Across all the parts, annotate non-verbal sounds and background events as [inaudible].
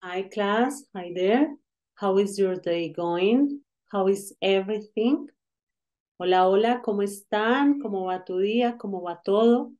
Hi, class. Hi there. How is your day going? How is everything? Hola, hola, ¿cómo están? ¿Cómo va tu día? ¿Cómo va todo?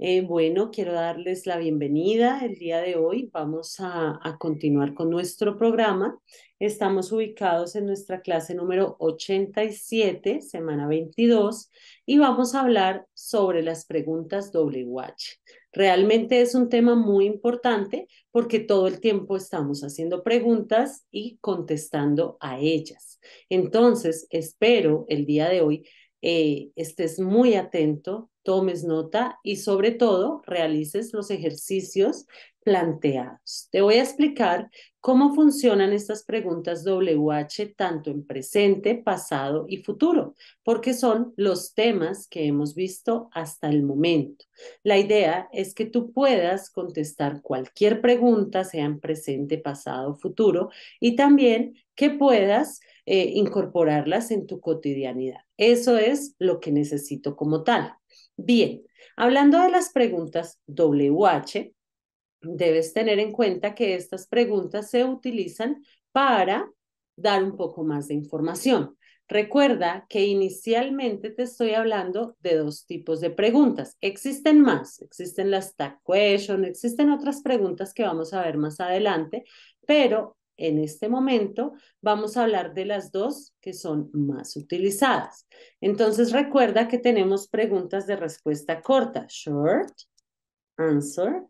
Eh, bueno, quiero darles la bienvenida. El día de hoy vamos a, a continuar con nuestro programa. Estamos ubicados en nuestra clase número 87, semana 22, y vamos a hablar sobre las preguntas watch. Realmente es un tema muy importante porque todo el tiempo estamos haciendo preguntas y contestando a ellas. Entonces, espero el día de hoy eh, estés muy atento, tomes nota y sobre todo realices los ejercicios planteados. Te voy a explicar cómo funcionan estas preguntas WH tanto en presente, pasado y futuro, porque son los temas que hemos visto hasta el momento. La idea es que tú puedas contestar cualquier pregunta, sea en presente, pasado, futuro, y también que puedas eh, incorporarlas en tu cotidianidad. Eso es lo que necesito como tal. Bien, hablando de las preguntas WH, debes tener en cuenta que estas preguntas se utilizan para dar un poco más de información. Recuerda que inicialmente te estoy hablando de dos tipos de preguntas. Existen más, existen las tag question, existen otras preguntas que vamos a ver más adelante, pero en este momento vamos a hablar de las dos que son más utilizadas. Entonces recuerda que tenemos preguntas de respuesta corta, short, answer,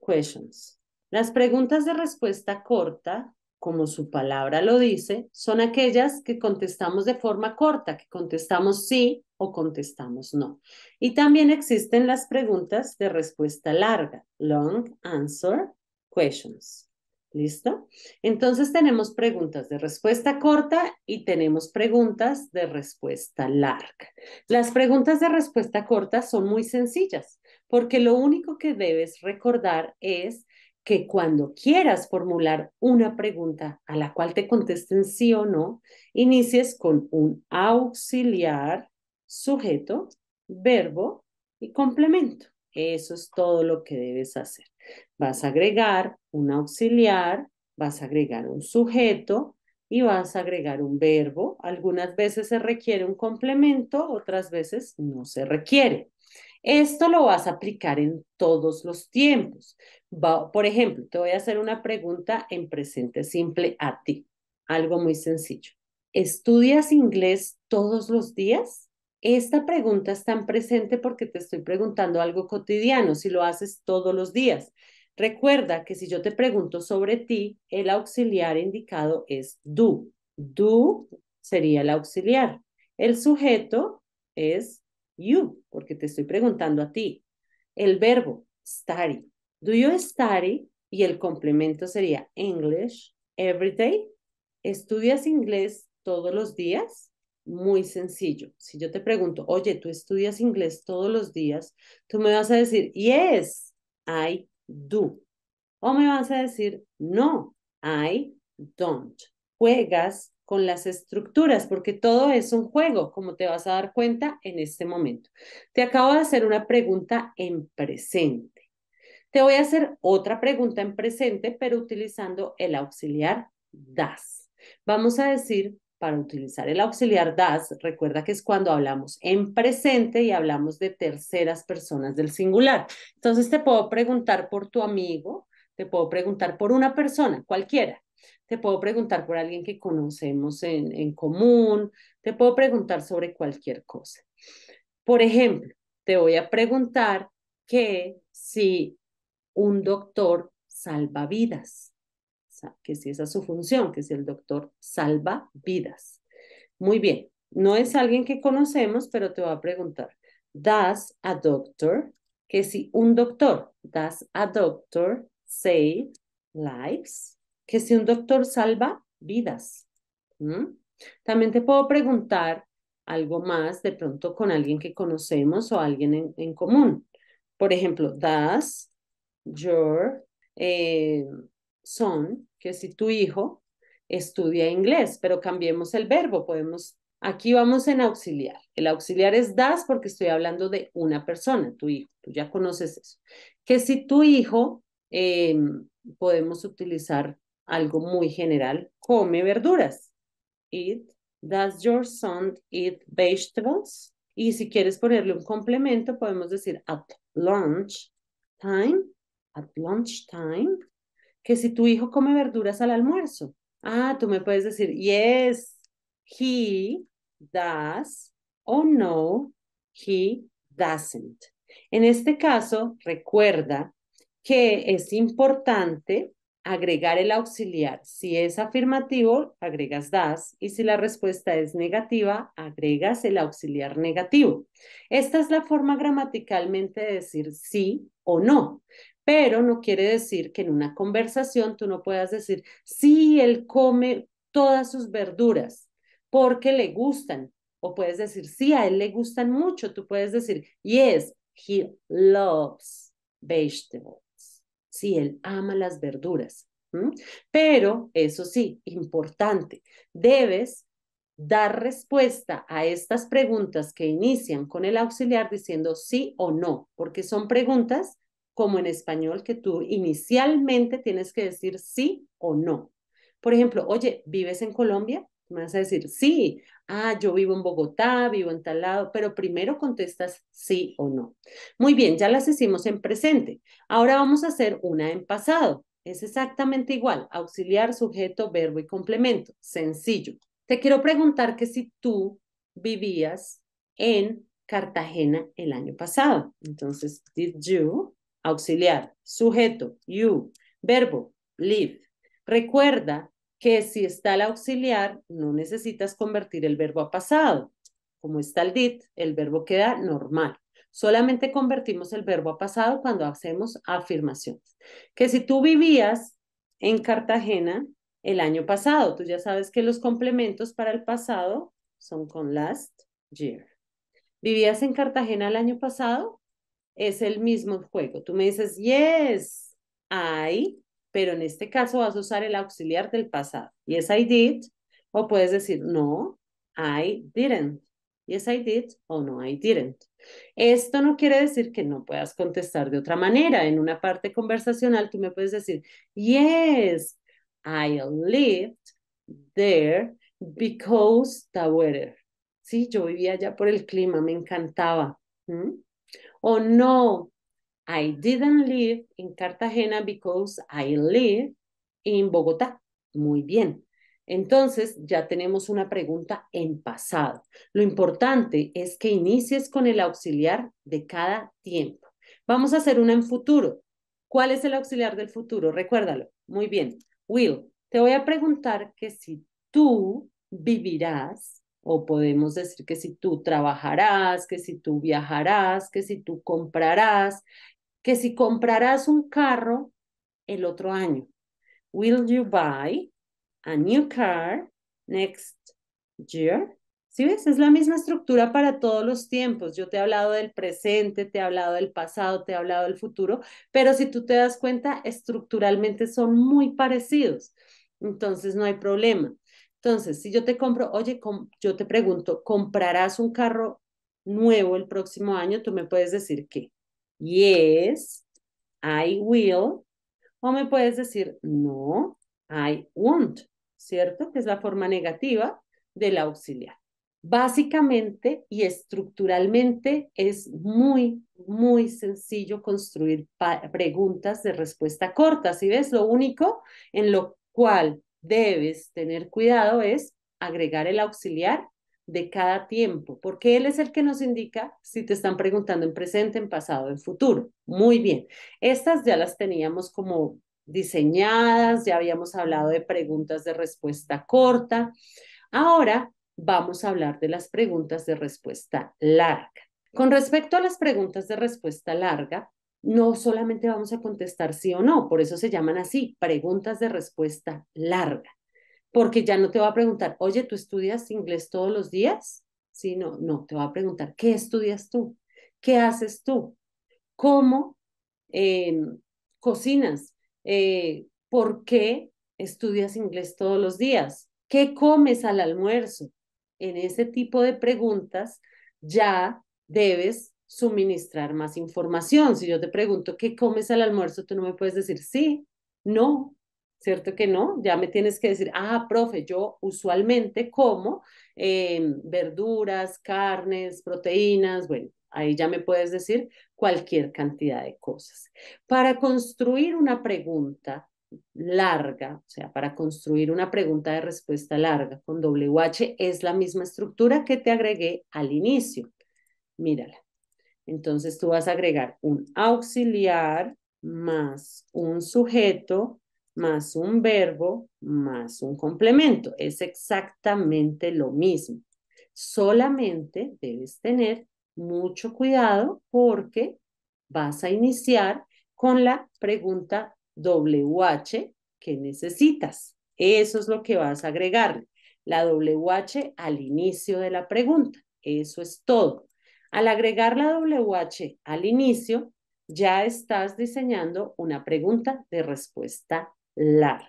questions. Las preguntas de respuesta corta, como su palabra lo dice, son aquellas que contestamos de forma corta, que contestamos sí o contestamos no. Y también existen las preguntas de respuesta larga, long answer questions. ¿Listo? Entonces tenemos preguntas de respuesta corta y tenemos preguntas de respuesta larga. Las preguntas de respuesta corta son muy sencillas porque lo único que debes recordar es que cuando quieras formular una pregunta a la cual te contesten sí o no, inicies con un auxiliar, sujeto, verbo y complemento. Eso es todo lo que debes hacer. Vas a agregar un auxiliar, vas a agregar un sujeto y vas a agregar un verbo. Algunas veces se requiere un complemento, otras veces no se requiere. Esto lo vas a aplicar en todos los tiempos. por ejemplo, te voy a hacer una pregunta en presente simple a ti. Algo muy sencillo. ¿Estudias inglés todos los días? Esta pregunta está en presente porque te estoy preguntando algo cotidiano, si lo haces todos los días. Recuerda que si yo te pregunto sobre ti, el auxiliar indicado es do. Do sería el auxiliar. El sujeto es you, porque te estoy preguntando a ti. El verbo study. Do you study? Y el complemento sería English every day. ¿Estudias inglés todos los días? Muy sencillo. Si yo te pregunto, oye, ¿tú estudias inglés todos los días? Tú me vas a decir, yes, I do. O me vas a decir, no, I don't. ¿Juegas con las estructuras, porque todo es un juego, como te vas a dar cuenta en este momento. Te acabo de hacer una pregunta en presente. Te voy a hacer otra pregunta en presente, pero utilizando el auxiliar das. Vamos a decir, para utilizar el auxiliar das, recuerda que es cuando hablamos en presente y hablamos de terceras personas del singular. Entonces te puedo preguntar por tu amigo, te puedo preguntar por una persona, cualquiera te puedo preguntar por alguien que conocemos en, común, te puedo preguntar sobre cualquier cosa. Por ejemplo, te voy a preguntar que si un doctor salva vidas, que si esa es su función, que si el doctor salva vidas. Muy bien, no es alguien que conocemos, pero te voy a preguntar, ¿Das a doctor? Que si un doctor, ¿does a doctor save lives? que si un doctor salva vidas. También te puedo preguntar algo más de pronto con alguien que conocemos o alguien en, común. Por ejemplo, das, your, eh, son, que si tu hijo estudia inglés, pero cambiemos el verbo, podemos, aquí vamos en auxiliar. El auxiliar es das porque estoy hablando de una persona, tu hijo, tú ya conoces eso. Que si tu hijo, em, podemos utilizar algo muy general, come verduras. Eat, does your son eat vegetables? Y si quieres ponerle un complemento, podemos decir at lunch time, at lunch time, que si tu hijo come verduras al almuerzo. Ah, tú me puedes decir, yes, he does, o no, he doesn't. En este caso, recuerda que es importante agregar el auxiliar. Si es afirmativo, agregas das y si la respuesta es negativa, agregas el auxiliar negativo. Esta es la forma gramaticalmente de decir sí o no, pero no quiere decir que en una conversación tú no puedas decir sí, él come todas sus verduras porque le gustan. O puedes decir, sí, a él le gustan mucho. Tú puedes decir, yes, he loves vegetables. Sí, él ama las verduras. Pero, eso sí, importante, debes dar respuesta a estas preguntas que inician con el auxiliar diciendo sí o no, porque son preguntas como en español que tú inicialmente tienes que decir sí o no. Por ejemplo, oye, ¿vives en Colombia? Me vas a decir, sí, ah, yo vivo en Bogotá, vivo en tal lado, pero primero contestas sí o no. Muy bien, ya las hicimos en presente. Ahora vamos a hacer una en pasado. Es exactamente igual, auxiliar, sujeto, verbo y complemento. Sencillo. Te quiero preguntar que si tú vivías en Cartagena el año pasado. Entonces, did you, auxiliar, sujeto, you, verbo, live. Recuerda que si está el auxiliar, no necesitas convertir el verbo a pasado. Como está el did, el verbo queda normal. Solamente convertimos el verbo a pasado cuando hacemos afirmaciones. Que si tú vivías en Cartagena el año pasado, tú ya sabes que los complementos para el pasado son con last year. ¿Vivías en Cartagena el año pasado? Es el mismo juego. Tú me dices, yes, I pero en este caso vas a usar el auxiliar del pasado. Yes, I did. O puedes decir, no, I didn't. Yes, I did. O no, I didn't. Esto no quiere decir que no puedas contestar de otra manera. En una parte conversacional tú me puedes decir, yes, I lived there because the weather. Sí, yo vivía allá por el clima, me encantaba. O no, I didn't live in Cartagena because I live in Bogotá. Muy bien. Entonces ya tenemos una pregunta en pasado. Lo importante es que inicies con el auxiliar de cada tiempo. Vamos a hacer una en futuro. ¿Cuál es el auxiliar del futuro? Recuérdalo. Muy bien. Will, te voy a preguntar que si tú vivirás, o podemos decir que si tú trabajarás, que si tú viajarás, que si tú comprarás, que si comprarás un carro el otro año. Will you buy a new car next year? Si ves, es la misma estructura para todos los tiempos. Yo te he hablado del presente, te he hablado del pasado, te he hablado del futuro, pero si tú te das cuenta, estructuralmente son muy parecidos. Entonces no hay problema. Entonces, si yo te compro, oye, yo te pregunto, ¿comprarás un carro nuevo el próximo año? Tú me puedes decir qué yes, I will. O me puedes decir, no, I won't, ¿cierto? Que es la forma negativa del auxiliar. Básicamente y estructuralmente es muy, muy sencillo construir preguntas de respuesta corta. Si ves, lo único en lo cual debes tener cuidado es agregar el auxiliar de cada tiempo, porque Él es el que nos indica si te están preguntando en presente, en pasado, en futuro. Muy bien, estas ya las teníamos como diseñadas, ya habíamos hablado de preguntas de respuesta corta. Ahora vamos a hablar de las preguntas de respuesta larga. Con respecto a las preguntas de respuesta larga, no solamente vamos a contestar sí o no, por eso se llaman así, preguntas de respuesta larga porque ya no te va a preguntar, oye, ¿tú estudias inglés todos los días? Sí, no, no, te va a preguntar, ¿qué estudias tú? ¿Qué haces tú? ¿Cómo em, cocinas? Eh, ¿Por qué estudias inglés todos los días? ¿Qué comes al almuerzo? En ese tipo de preguntas ya debes suministrar más información. Si yo te pregunto, ¿qué comes al almuerzo? Tú no me puedes decir sí, no, ¿cierto que no? Ya me tienes que decir, ah, profe, yo usualmente como em, verduras, carnes, proteínas, bueno, ahí ya me puedes decir cualquier cantidad de cosas. Para construir una pregunta larga, o sea, para construir una pregunta de respuesta larga con WH es la misma estructura que te agregué al inicio. Mírala. Entonces tú vas a agregar un auxiliar más un sujeto más un verbo más un complemento. Es exactamente lo mismo. Solamente debes tener mucho cuidado porque vas a iniciar con la pregunta WH que necesitas. Eso es lo que vas a agregarle, la WH al inicio de la pregunta. Eso es todo. Al agregar la WH al inicio, ya estás diseñando una pregunta de respuesta larga.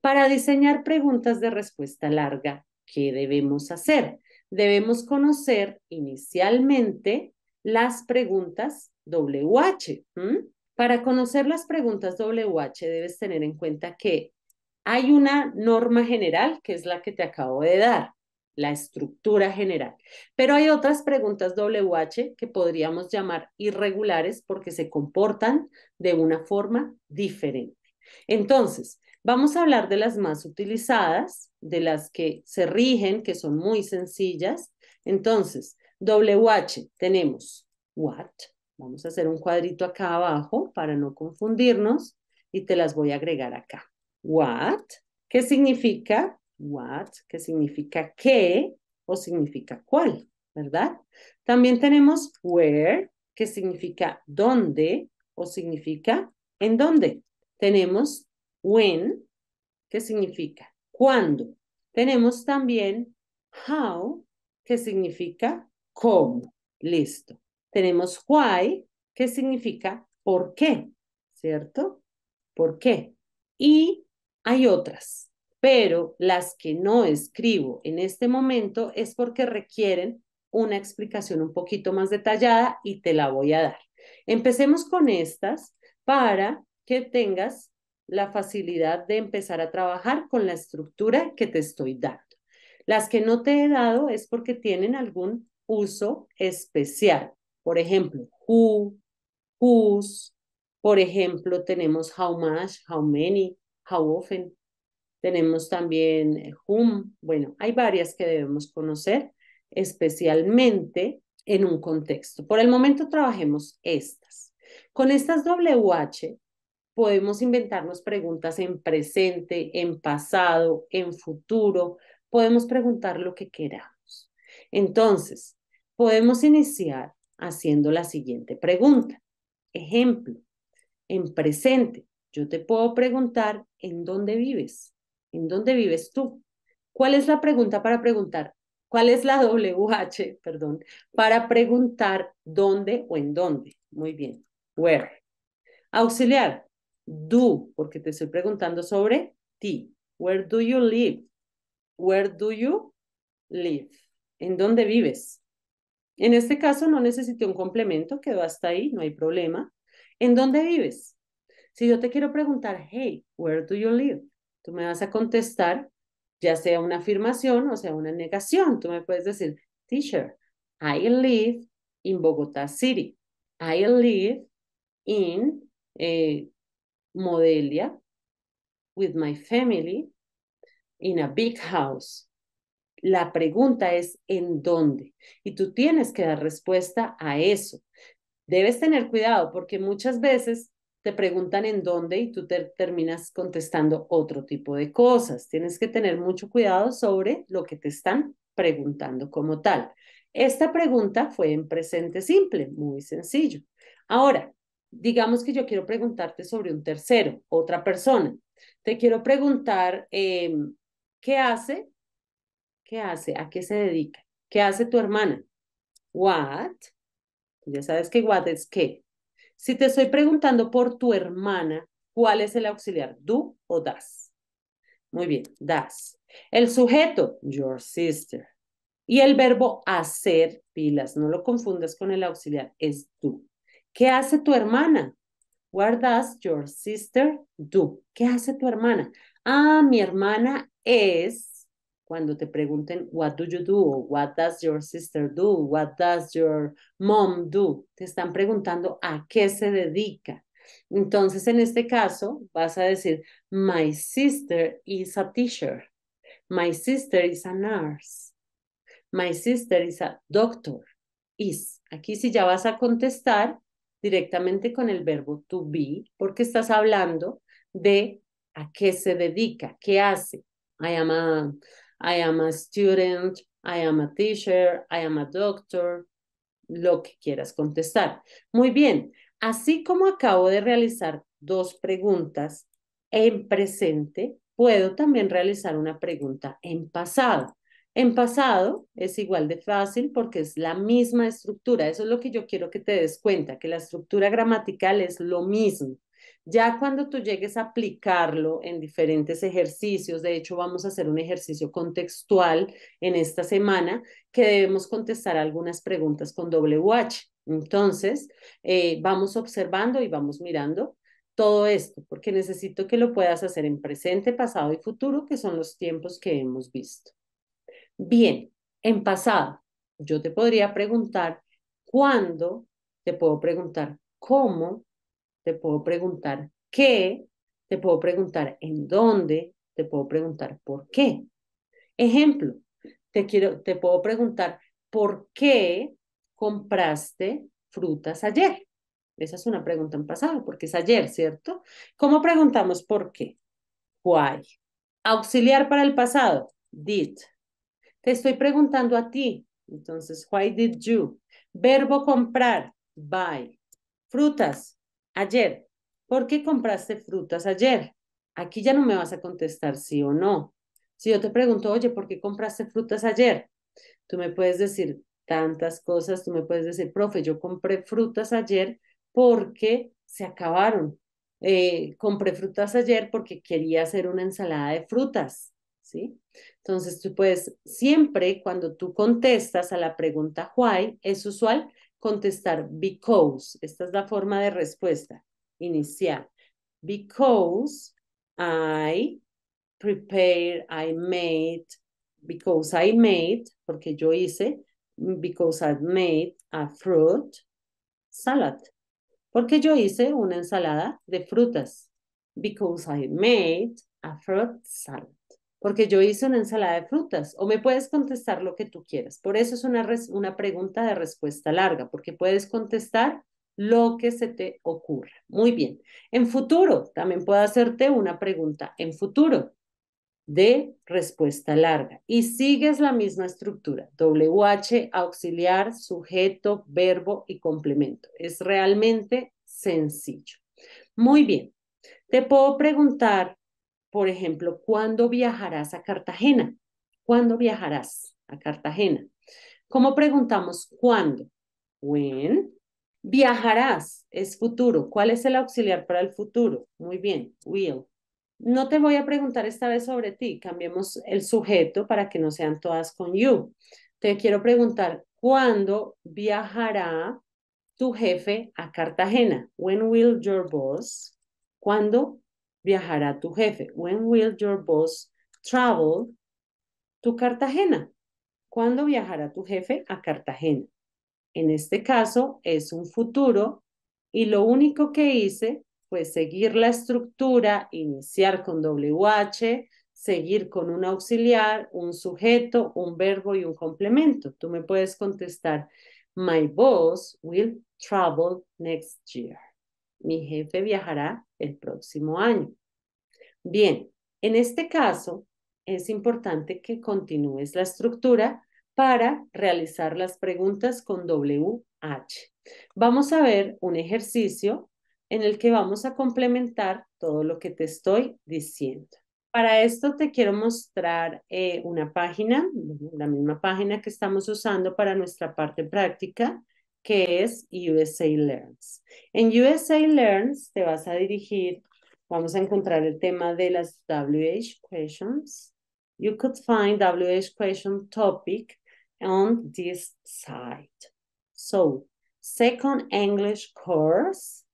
Para diseñar preguntas de respuesta larga, ¿qué debemos hacer? Debemos conocer inicialmente las preguntas WH. Para conocer las preguntas WH debes tener en cuenta que hay una norma general que es la que te acabo de dar, la estructura general. Pero hay otras preguntas WH que podríamos llamar irregulares porque se comportan de una forma diferente. Entonces, vamos a hablar de las más utilizadas, de las que se rigen, que son muy sencillas. Entonces, WH tenemos what. Vamos a hacer un cuadrito acá abajo para no confundirnos y te las voy a agregar acá. What, ¿qué significa? What, ¿qué significa qué o significa cuál, ¿verdad? También tenemos where, que significa dónde o significa en dónde. Tenemos when, que significa cuándo. Tenemos también how, que significa cómo. Listo. Tenemos why, que significa por qué, ¿cierto? ¿Por qué? Y hay otras, pero las que no escribo en este momento es porque requieren una explicación un poquito más detallada y te la voy a dar. Empecemos con estas para que tengas la facilidad de empezar a trabajar con la estructura que te estoy dando. Las que no te he dado es porque tienen algún uso especial. Por ejemplo, who, whose. Por ejemplo, tenemos how much, how many, how often. Tenemos también whom. Bueno, hay varias que debemos conocer, especialmente en un contexto. Por el momento trabajemos estas. Con estas WH podemos inventarnos preguntas en presente, en pasado, en futuro, podemos preguntar lo que queramos. Entonces, podemos iniciar haciendo la siguiente pregunta. Ejemplo, en presente, yo te puedo preguntar en dónde vives, en dónde vives tú. ¿Cuál es la pregunta para preguntar? ¿Cuál es la WH, [laughs] perdón, para preguntar dónde o en dónde? Muy bien, where. Auxiliar, do, porque te estoy preguntando sobre ti. Where do you live? Where do you live? ¿En dónde vives? En este caso no necesité un complemento, quedó hasta ahí, no hay problema. ¿En dónde vives? Si yo te quiero preguntar, hey, where do you live? Tú me vas a contestar, ya sea una afirmación o sea una negación. Tú me puedes decir, teacher, I live in Bogotá City. I live in eh, Modelia with my family in a big house. La pregunta es ¿en dónde? Y tú tienes que dar respuesta a eso. Debes tener cuidado porque muchas veces te preguntan en dónde y tú terminas contestando otro tipo de cosas. Tienes que tener mucho cuidado sobre lo que te están preguntando como tal. Esta pregunta fue en presente simple, muy sencillo. Ahora, digamos que yo quiero preguntarte sobre un tercero, otra persona. Te quiero preguntar, em, ¿qué hace? ¿Qué hace? ¿A qué se dedica? ¿Qué hace tu hermana? What? Ya sabes que what es qué. Si te estoy preguntando por tu hermana, ¿cuál es el auxiliar? ¿Do o das? Muy bien, das. El sujeto, your sister. Y el verbo hacer, pilas, no lo confundas con el auxiliar, es tú. ¿Qué hace tu hermana? What does your sister do? ¿Qué hace tu hermana? Ah, mi hermana es, cuando te pregunten, what do you do? What does your sister do? What does your mom do? Te están preguntando a qué se dedica. Entonces, en este caso, vas a decir, my sister is a teacher. My sister is a nurse. My sister is a doctor. Is. Aquí si ya vas a contestar, directamente con el verbo to be, porque estás hablando de a qué se dedica, qué hace. I am a, I am a student, I am a teacher, I am a doctor, lo que quieras contestar. Muy bien, así como acabo de realizar dos preguntas en presente, puedo también realizar una pregunta en pasado. En pasado es igual de fácil porque es la misma estructura. Eso es lo que yo quiero que te des cuenta, que la estructura gramatical es lo mismo. Ya cuando tú llegues a aplicarlo en diferentes ejercicios, de hecho vamos a hacer un ejercicio contextual en esta semana que debemos contestar algunas preguntas con doble watch. Entonces, eh, vamos observando y vamos mirando todo esto, porque necesito que lo puedas hacer en presente, pasado y futuro, que son los tiempos que hemos visto. Bien, en pasado, yo te podría preguntar cuándo, te puedo preguntar cómo, te puedo preguntar qué, te puedo preguntar en dónde, te puedo preguntar por qué. Ejemplo, te, quiero, te puedo preguntar por qué compraste frutas ayer. Esa es una pregunta en pasado, porque es ayer, ¿cierto? ¿Cómo preguntamos por qué? Why. Auxiliar para el pasado, did. Te estoy preguntando a ti. Entonces, why did you? Verbo comprar, buy. Frutas, ayer. ¿Por qué compraste frutas ayer? Aquí ya no me vas a contestar sí o no. Si yo te pregunto, oye, ¿por qué compraste frutas ayer? Tú me puedes decir tantas cosas, tú me puedes decir, profe, yo compré frutas ayer porque se acabaron. Eh, compré frutas ayer porque quería hacer una ensalada de frutas. Entonces tú puedes, siempre cuando tú contestas a la pregunta why, es usual contestar because. Esta es la forma de respuesta inicial. Because I prepared, I made, because I made, porque yo hice, because I made a fruit salad. Porque yo hice una ensalada de frutas. Because I made a fruit salad porque yo hice una ensalada de frutas, o me puedes contestar lo que tú quieras. Por eso es una, una pregunta de respuesta larga, porque puedes contestar lo que se te ocurra. Muy bien. En futuro, también puedo hacerte una pregunta en futuro de respuesta larga y sigues la misma estructura, WH, auxiliar, sujeto, verbo y complemento. Es realmente sencillo. Muy bien. Te puedo preguntar por ejemplo, ¿cuándo viajarás a Cartagena? ¿Cuándo viajarás a Cartagena? ¿Cómo preguntamos cuándo? When. Viajarás es futuro. ¿Cuál es el auxiliar para el futuro? Muy bien, will. No te voy a preguntar esta vez sobre ti. Cambiemos el sujeto para que no sean todas con you. Te quiero preguntar, ¿cuándo viajará tu jefe a Cartagena? When will your boss? ¿Cuándo viajará tu jefe? When will your boss travel to Cartagena? ¿Cuándo viajará tu jefe a Cartagena? En este caso es un futuro y lo único que hice fue seguir la estructura, iniciar con WH, seguir con un auxiliar, un sujeto, un verbo y un complemento. Tú me puedes contestar, my boss will travel next year mi jefe viajará el próximo año. Bien, en este caso es importante que continúes la estructura para realizar las preguntas con WH. Vamos a ver un ejercicio en el que vamos a complementar todo lo que te estoy diciendo. Para esto te quiero mostrar eh, una página, la misma página que estamos usando para nuestra parte práctica, que es USA Learns. En USA Learns te vas a dirigir, vamos a encontrar el tema de las WH questions. You could find WH question topic on this site. So, second English course,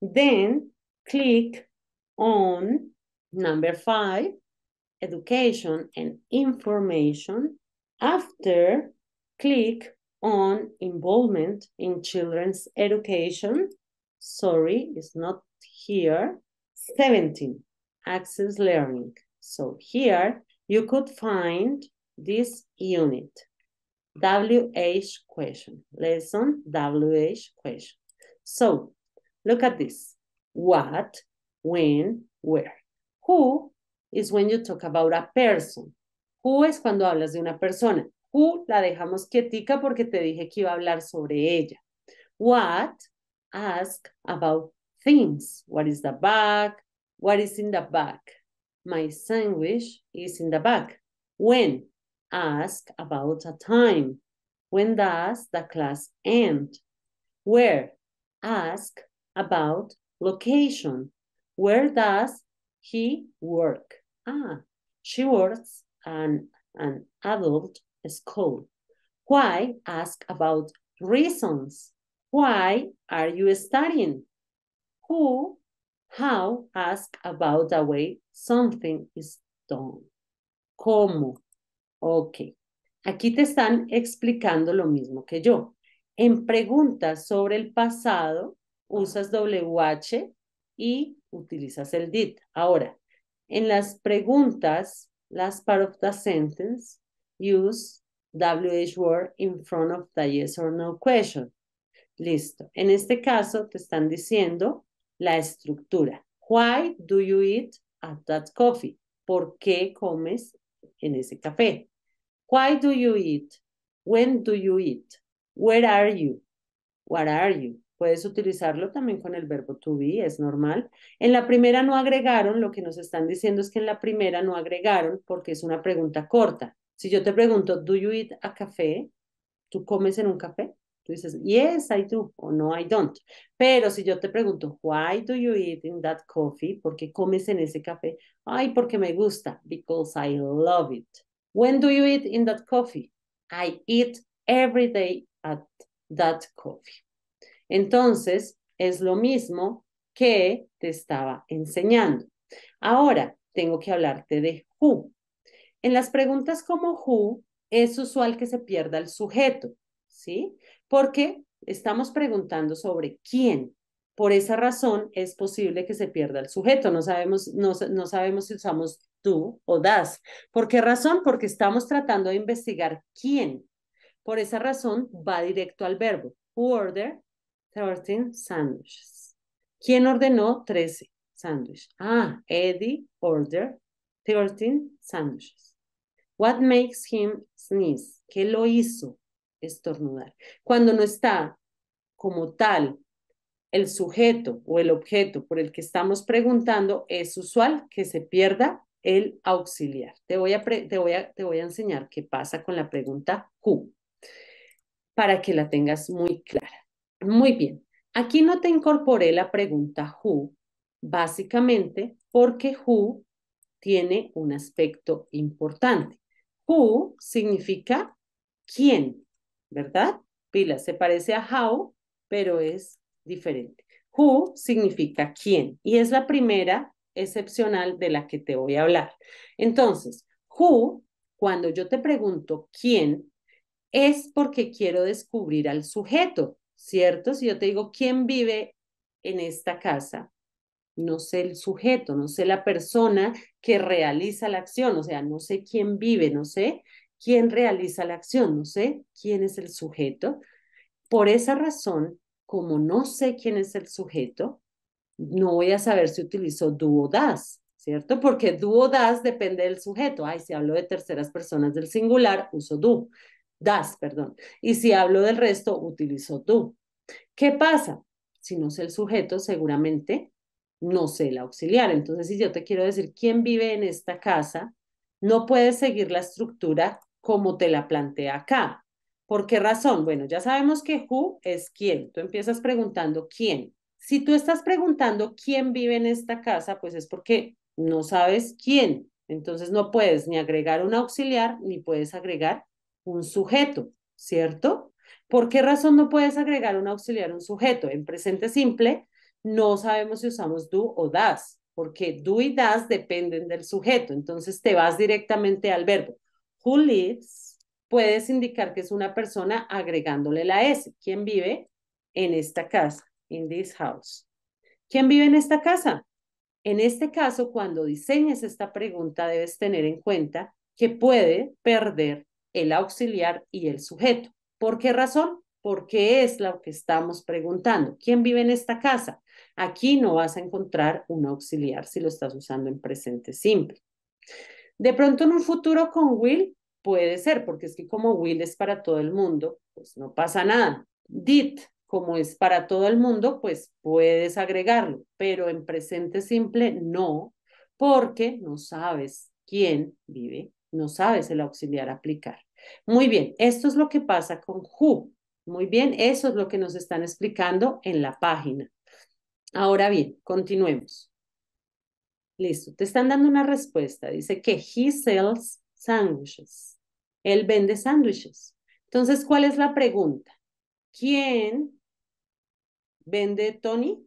then click on number five, education and information. After, click on involvement in children's education. Sorry, it's not here. 17, access learning. So here you could find this unit, WH question, lesson WH question. So look at this, what, when, where. Who is when you talk about a person. Who es cuando hablas de una persona. Who la dejamos quietica porque te dije que iba a hablar sobre ella. What, ask about things. What is the bag? What is in the bag? My sandwich is in the bag. When, ask about a time. When does the class end? Where, ask about location. Where does he work? Ah, she works an, an adult school. Why ask about reasons. Why are you studying? Who, how ask about the way something is done. ¿Cómo? Ok. Aquí te están explicando lo mismo que yo. En preguntas sobre el pasado, usas WH y utilizas el did. Ahora, en las preguntas, las part of the sentence, use WH word in front of the yes or no question. Listo. En este caso te están diciendo la estructura. Why do you eat at that coffee? ¿Por qué comes en ese café? Why do you eat? When do you eat? Where are you? What are you? Puedes utilizarlo también con el verbo to be, es normal. En la primera no agregaron, lo que nos están diciendo es que en la primera no agregaron porque es una pregunta corta. Si yo te pregunto, ¿do you eat a café? ¿Tú comes en un café? Tú dices, yes, I do, o no, I don't. Pero si yo te pregunto, why do you eat in that coffee? ¿Por qué comes en ese café? Ay, porque me gusta, because I love it. When do you eat in that coffee? I eat every day at that coffee. Entonces, es lo mismo que te estaba enseñando. Ahora, tengo que hablarte de who. En las preguntas como who es usual que se pierda el sujeto, ¿sí? Porque estamos preguntando sobre quién. Por esa razón es posible que se pierda el sujeto. No sabemos, no, sabemos si usamos tú o das. ¿Por qué razón? Porque estamos tratando de investigar quién. Por esa razón va directo al verbo. Who ordered 13 sandwiches? ¿Quién ordenó 13 sandwiches? Ah, Eddie ordered 13 sandwiches. What makes him sneeze? ¿Qué lo hizo estornudar? Cuando no está como tal el sujeto o el objeto por el que estamos preguntando, es usual que se pierda el auxiliar. Te voy a, te voy a, te voy a enseñar qué pasa con la pregunta who para que la tengas muy clara. Muy bien. Aquí no te incorporé la pregunta who, básicamente porque who tiene un aspecto importante. Who significa quién, ¿verdad? Pila, se parece a how, pero es diferente. Who significa quién y es la primera excepcional de la que te voy a hablar. Entonces, who, cuando yo te pregunto quién, es porque quiero descubrir al sujeto, ¿cierto? Si yo te digo quién vive en esta casa, no sé el sujeto, no sé la persona que realiza la acción, o sea, no sé quién vive, no sé quién realiza la acción, no sé quién es el sujeto. Por esa razón, como no sé quién es el sujeto, no voy a saber si utilizo do o das, ¿cierto? Porque do o das depende del sujeto. Ay, si hablo de terceras personas del singular, uso do, das, perdón. Y si hablo del resto, utilizo do. ¿Qué pasa? Si no sé el sujeto, seguramente no sé la auxiliar. Entonces, si yo te quiero decir quién vive en esta casa, no puedes seguir la estructura como te la plantea acá. ¿Por qué razón? Bueno, ya sabemos que who es quién. Tú empiezas preguntando quién. Si tú estás preguntando quién vive en esta casa, pues es porque no sabes quién. Entonces no puedes ni agregar un auxiliar ni puedes agregar un sujeto, ¿cierto? ¿Por qué razón no puedes agregar un auxiliar, un sujeto? En presente simple no sabemos si usamos do o das, porque do y das dependen del sujeto. Entonces te vas directamente al verbo. Who lives puedes indicar que es una persona agregándole la S. ¿Quién vive en esta casa? In this house. ¿Quién vive en esta casa? En este caso, cuando diseñes esta pregunta, debes tener en cuenta que puede perder el auxiliar y el sujeto. ¿Por qué razón? Porque es lo que estamos preguntando. ¿Quién vive en esta casa? Aquí no vas a encontrar un auxiliar si lo estás usando en presente simple. De pronto en un futuro con will puede ser, porque es que como will es para todo el mundo, pues no pasa nada. Did, como es para todo el mundo, pues puedes agregarlo, pero en presente simple no, porque no sabes quién vive, no sabes el auxiliar aplicar. Muy bien, esto es lo que pasa con who. Muy bien, eso es lo que nos están explicando en la página. Ahora bien, continuemos. Listo, te están dando una respuesta. Dice que he sells sandwiches. Él vende sándwiches. Entonces, ¿cuál es la pregunta? ¿Quién vende Tony?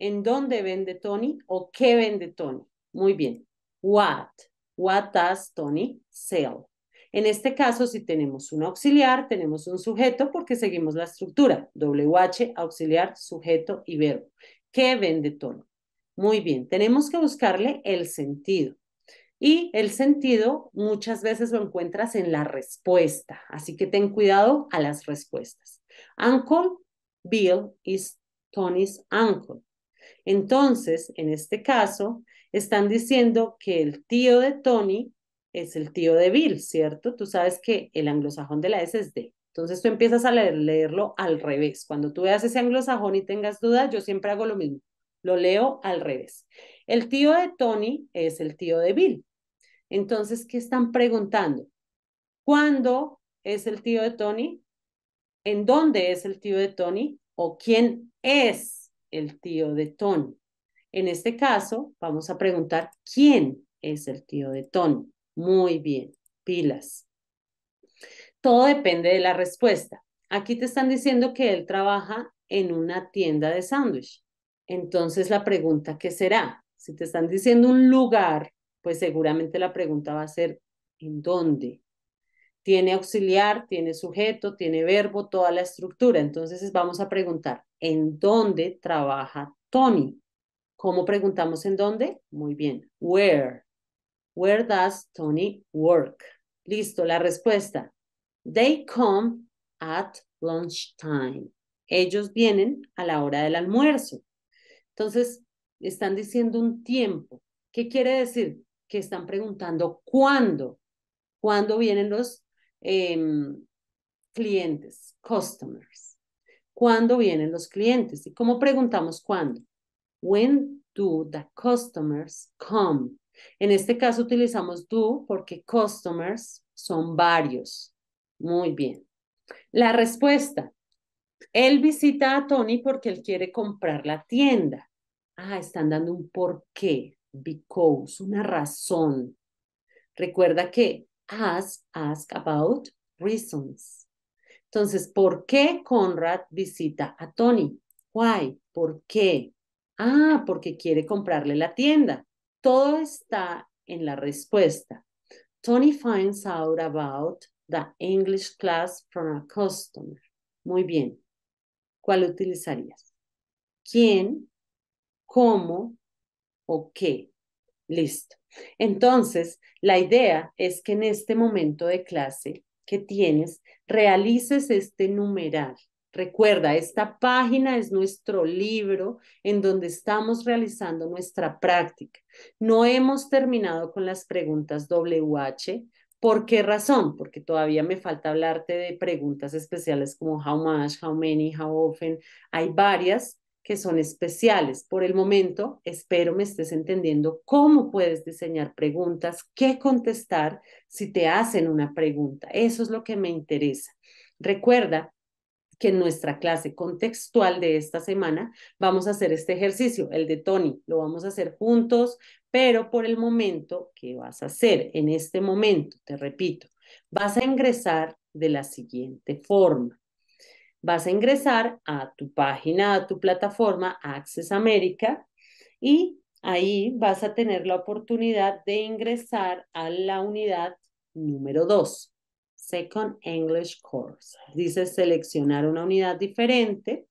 ¿En dónde vende Tony? ¿O qué vende Tony? Muy bien. What? What does Tony sell? En este caso, si tenemos un auxiliar, tenemos un sujeto porque seguimos la estructura. WH, auxiliar, sujeto y verbo qué vende Tony? Muy bien, tenemos que buscarle el sentido. Y el sentido muchas veces lo encuentras en la respuesta, así que ten cuidado a las respuestas. Uncle Bill is Tony's uncle. Entonces, en este caso, están diciendo que el tío de Tony es el tío de Bill, ¿cierto? Tú sabes que el anglosajón de la S es de. Entonces tú empiezas a leerlo al revés. Cuando tú veas ese anglosajón y tengas dudas, yo siempre hago lo mismo, lo leo al revés. El tío de Tony es el tío de Bill. Entonces, ¿qué están preguntando? ¿Cuándo es el tío de Tony? ¿En dónde es el tío de Tony? ¿O quién es el tío de Tony? En este caso, vamos a preguntar quién es el tío de Tony. Muy bien, pilas. Todo depende de la respuesta. Aquí te están diciendo que él trabaja en una tienda de sándwich. Entonces la pregunta, ¿qué será? Si te están diciendo un lugar, pues seguramente la pregunta va a ser, ¿en dónde? Tiene auxiliar, tiene sujeto, tiene verbo, toda la estructura. Entonces vamos a preguntar, ¿en dónde trabaja Tony? ¿Cómo preguntamos en dónde? Muy bien, where. Where does Tony work? Listo, la respuesta. They come at lunchtime. Ellos vienen a la hora del almuerzo. Entonces, están diciendo un tiempo. ¿Qué quiere decir? Que están preguntando cuándo. ¿Cuándo vienen los em, clientes, customers? ¿Cuándo vienen los clientes? ¿Y cómo preguntamos cuándo? When do the customers come? En este caso utilizamos do porque customers son varios. Muy bien. La respuesta. Él visita a Tony porque él quiere comprar la tienda. Ah, están dando un por qué, because, una razón. Recuerda que ask, ask about reasons. Entonces, ¿por qué Conrad visita a Tony? Why? ¿Por qué? Ah, porque quiere comprarle la tienda. Todo está en la respuesta. Tony finds out about the English class from a customer. Muy bien. ¿Cuál utilizarías? ¿Quién? ¿Cómo? ¿O qué? Listo. Entonces, la idea es que en este momento de clase que tienes, realices este numeral. Recuerda, esta página es nuestro libro en donde estamos realizando nuestra práctica. No hemos terminado con las preguntas WH, ¿Por qué razón? Porque todavía me falta hablarte de preguntas especiales como how much, how many, how often. Hay varias que son especiales. Por el momento, espero me estés entendiendo cómo puedes diseñar preguntas, qué contestar si te hacen una pregunta. Eso es lo que me interesa. Recuerda que en nuestra clase contextual de esta semana vamos a hacer este ejercicio, el de Tony. Lo vamos a hacer juntos, pero por el momento que vas a hacer en este momento, te repito, vas a ingresar de la siguiente forma. Vas a ingresar a tu página, a tu plataforma Access América y ahí vas a tener la oportunidad de ingresar a la unidad número 2. Second English Course. Dice seleccionar una unidad diferente.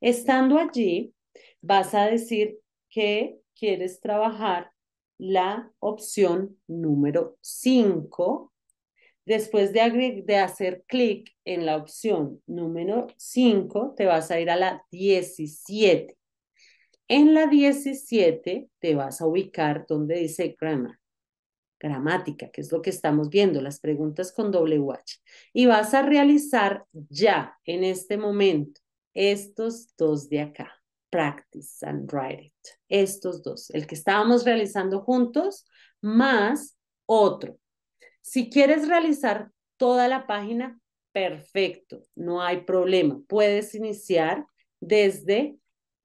Estando allí, vas a decir que quieres trabajar la opción número 5. Después de, hacer clic en la opción número 5, te vas a ir a la 17. En la 17 te vas a ubicar donde dice grammar gramática, que es lo que estamos viendo, las preguntas con doble watch. Y vas a realizar ya, en este momento, estos dos de acá. Practice and write it. Estos dos, el que estábamos realizando juntos, más otro. Si quieres realizar toda la página, perfecto, no hay problema. Puedes iniciar desde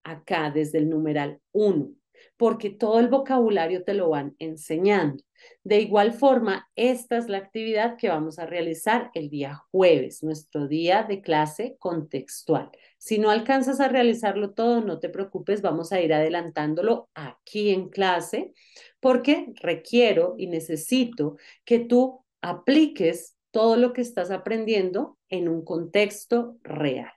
acá, desde el numeral 1 porque todo el vocabulario te lo van enseñando. De igual forma, esta es la actividad que vamos a realizar el día jueves, nuestro día de clase contextual. Si no alcanzas a realizarlo todo, no te preocupes, vamos a ir adelantándolo aquí en clase, porque requiero y necesito que tú apliques todo lo que estás aprendiendo en un contexto real.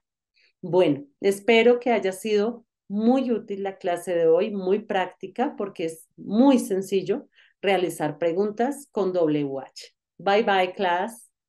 Bueno, espero que haya sido muy útil la clase de hoy, muy práctica porque es muy sencillo realizar preguntas con watch. Bye bye class.